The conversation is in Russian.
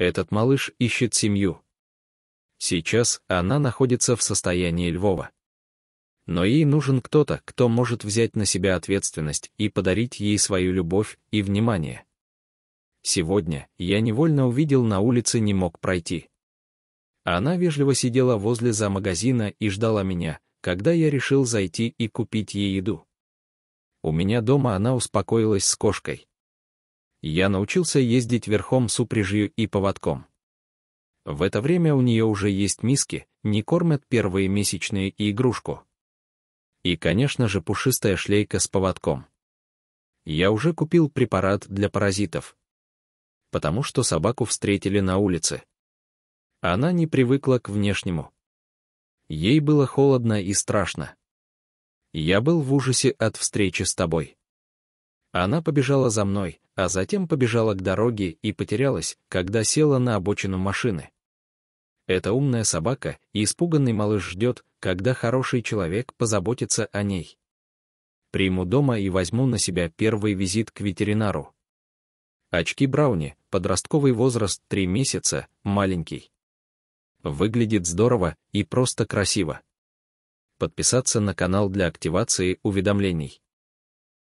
Этот малыш ищет семью. Сейчас она находится в состоянии Львова. Но ей нужен кто-то, кто может взять на себя ответственность и подарить ей свою любовь и внимание. Сегодня я невольно увидел на улице не мог пройти. Она вежливо сидела возле за магазина и ждала меня, когда я решил зайти и купить ей еду. У меня дома она успокоилась с кошкой я научился ездить верхом с упряжью и поводком. В это время у нее уже есть миски, не кормят первые месячные и игрушку. И, конечно же, пушистая шлейка с поводком. Я уже купил препарат для паразитов. Потому что собаку встретили на улице. Она не привыкла к внешнему. Ей было холодно и страшно. Я был в ужасе от встречи с тобой. Она побежала за мной, а затем побежала к дороге и потерялась, когда села на обочину машины. Эта умная собака и испуганный малыш ждет, когда хороший человек позаботится о ней. Приму дома и возьму на себя первый визит к ветеринару. Очки Брауни, подростковый возраст 3 месяца, маленький. Выглядит здорово и просто красиво. Подписаться на канал для активации уведомлений.